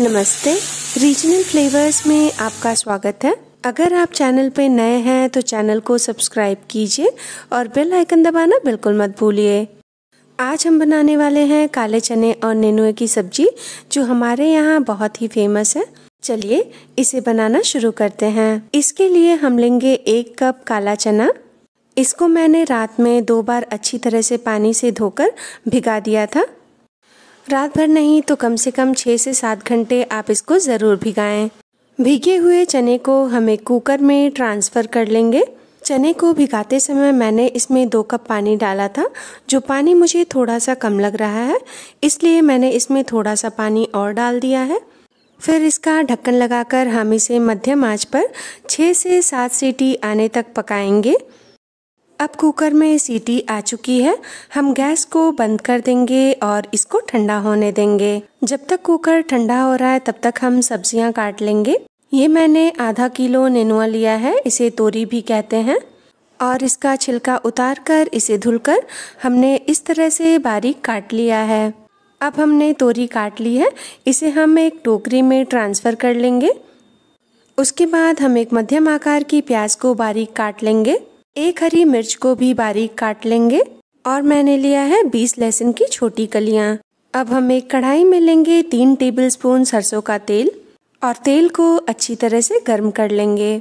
नमस्ते regional flavours में आपका स्वागत है अगर आप चैनल पे नए हैं तो चैनल को सब्सक्राइब कीजिए और बेल आइकन दबाना बिल्कुल मत भूलिए आज हम बनाने वाले हैं काले चने और नेनुए की सब्जी जो हमारे यहाँ बहुत ही फेमस है चलिए इसे बनाना शुरू करते हैं इसके लिए हम लेंगे एक कप काला चना इसको मैंने रात में दो बार अच्छी तरह से पानी से धोकर भिगा दिया था रात भर नहीं तो कम से कम छः से सात घंटे आप इसको ज़रूर भिगाएं भीगे हुए चने को हमें कुकर में ट्रांसफ़र कर लेंगे चने को भिगाते समय मैंने इसमें दो कप पानी डाला था जो पानी मुझे थोड़ा सा कम लग रहा है इसलिए मैंने इसमें थोड़ा सा पानी और डाल दिया है फिर इसका ढक्कन लगाकर हम इसे मध्यम आंच पर छः से सात सीटी आने तक पकाएंगे अब कुकर में सीटी आ चुकी है हम गैस को बंद कर देंगे और इसको ठंडा होने देंगे जब तक कुकर ठंडा हो रहा है तब तक हम सब्जियां काट लेंगे ये मैंने आधा किलो नेनुआ लिया है इसे तोरी भी कहते हैं और इसका छिलका उतार कर इसे धुलकर हमने इस तरह से बारीक काट लिया है अब हमने तोरी काट ली है इसे हम एक टोकरी में ट्रांसफ़र कर लेंगे उसके बाद हम एक मध्यम आकार की प्याज को बारीक काट लेंगे एक हरी मिर्च को भी बारीक काट लेंगे और मैंने लिया है बीस लहसुन की छोटी कलियाँ अब हम एक कढ़ाई में लेंगे तीन टेबल स्पून सरसों का तेल और तेल को अच्छी तरह से गर्म कर लेंगे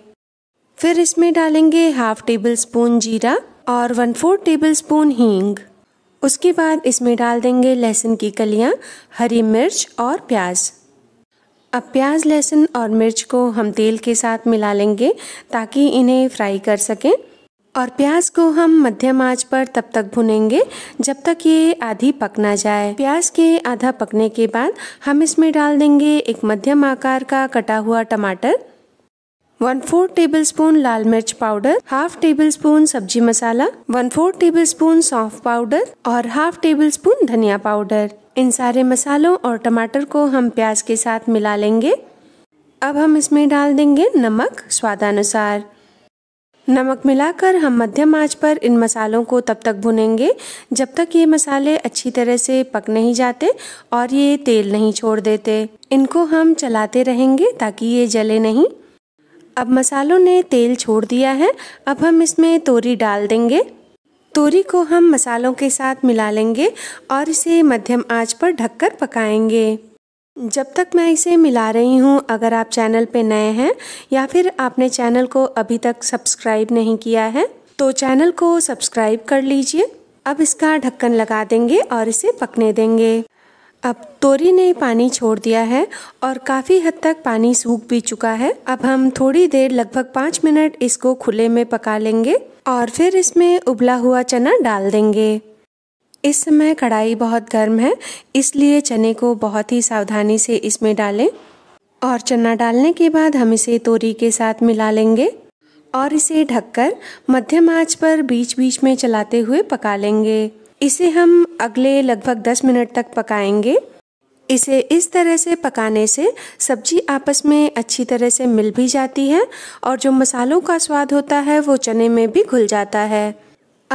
फिर इसमें डालेंगे हाफ टेबल स्पून जीरा और वन फोर टेबल स्पून हींग उसके बाद इसमें डाल देंगे लहसुन की कलियाँ हरी मिर्च और प्याज अब प्याज लहसुन और मिर्च को हम तेल के साथ मिला लेंगे ताकि इन्हें फ्राई कर सकें और प्याज को हम मध्यम आंच पर तब तक भुनेंगे जब तक ये आधी पक ना जाए प्याज के आधा पकने के बाद हम इसमें डाल देंगे एक मध्यम आकार का कटा हुआ टमाटर वन फोर्थ टेबल स्पून लाल मिर्च पाउडर हाफ टेबल स्पून सब्जी मसाला वन फोर्थ टेबल स्पून सौंफ पाउडर और हाफ टेबल स्पून धनिया पाउडर इन सारे मसालों और टमाटर को हम प्याज के साथ मिला लेंगे अब हम इसमें डाल देंगे नमक स्वादानुसार नमक मिलाकर हम मध्यम आंच पर इन मसालों को तब तक भुनेंगे जब तक ये मसाले अच्छी तरह से पक नहीं जाते और ये तेल नहीं छोड़ देते इनको हम चलाते रहेंगे ताकि ये जले नहीं अब मसालों ने तेल छोड़ दिया है अब हम इसमें तोरी डाल देंगे तोरी को हम मसालों के साथ मिला लेंगे और इसे मध्यम आंच पर ढककर पकाएंगे जब तक मैं इसे मिला रही हूँ अगर आप चैनल पे नए हैं या फिर आपने चैनल को अभी तक सब्सक्राइब नहीं किया है तो चैनल को सब्सक्राइब कर लीजिए अब इसका ढक्कन लगा देंगे और इसे पकने देंगे अब तोरी ने पानी छोड़ दिया है और काफ़ी हद तक पानी सूख भी चुका है अब हम थोड़ी देर लगभग पाँच मिनट इसको खुले में पका लेंगे और फिर इसमें उबला हुआ चना डाल देंगे इस समय कढ़ाई बहुत गर्म है इसलिए चने को बहुत ही सावधानी से इसमें डालें और चना डालने के बाद हम इसे तोरी के साथ मिला लेंगे और इसे ढककर मध्यम आंच पर बीच बीच में चलाते हुए पका लेंगे इसे हम अगले लगभग 10 मिनट तक पकाएंगे इसे इस तरह से पकाने से सब्जी आपस में अच्छी तरह से मिल भी जाती है और जो मसालों का स्वाद होता है वो चने में भी घुल जाता है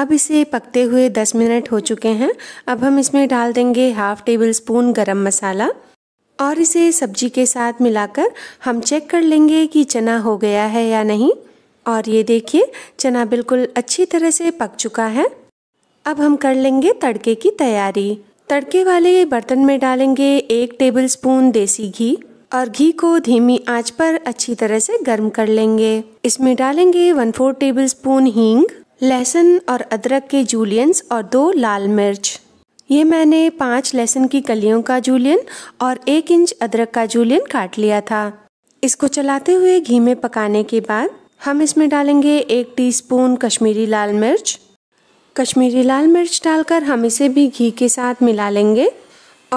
अब इसे पकते हुए 10 मिनट हो चुके हैं अब हम इसमें डाल देंगे हाफ टेबल स्पून गरम मसाला और इसे सब्जी के साथ मिलाकर हम चेक कर लेंगे कि चना हो गया है या नहीं और ये देखिए चना बिल्कुल अच्छी तरह से पक चुका है अब हम कर लेंगे तड़के की तैयारी तड़के वाले बर्तन में डालेंगे एक टेबल स्पून देसी घी और घी को धीमी आंच पर अच्छी तरह से गर्म कर लेंगे इसमें डालेंगे वन फोर टेबल स्पून हींग लहसुन और अदरक के जूलियंस और दो लाल मिर्च ये मैंने पाँच लहसुन की कलियों का जूलियन और एक इंच अदरक का जूलियन काट लिया था इसको चलाते हुए घी में पकाने के बाद हम इसमें डालेंगे एक टीस्पून कश्मीरी लाल मिर्च कश्मीरी लाल मिर्च डालकर हम इसे भी घी के साथ मिला लेंगे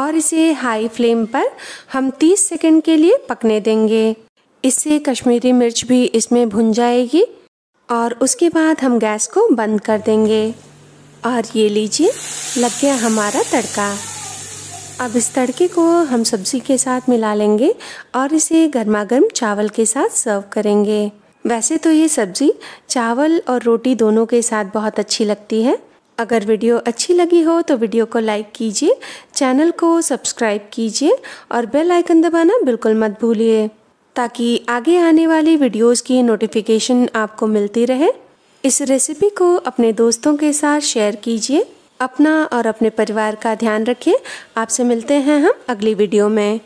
और इसे हाई फ्लेम पर हम 30 सेकंड के लिए पकने देंगे इससे कश्मीरी मिर्च भी इसमें भुन जाएगी और उसके बाद हम गैस को बंद कर देंगे और ये लीजिए लग गया हमारा तड़का अब इस तड़के को हम सब्ज़ी के साथ मिला लेंगे और इसे गर्मा गर्म चावल के साथ सर्व करेंगे वैसे तो ये सब्ज़ी चावल और रोटी दोनों के साथ बहुत अच्छी लगती है अगर वीडियो अच्छी लगी हो तो वीडियो को लाइक कीजिए चैनल को सब्सक्राइब कीजिए और बेल आइकन दबाना बिल्कुल मत भूलिए ताकि आगे आने वाली वीडियोस की नोटिफिकेशन आपको मिलती रहे इस रेसिपी को अपने दोस्तों के साथ शेयर कीजिए अपना और अपने परिवार का ध्यान रखिए आपसे मिलते हैं हम अगली वीडियो में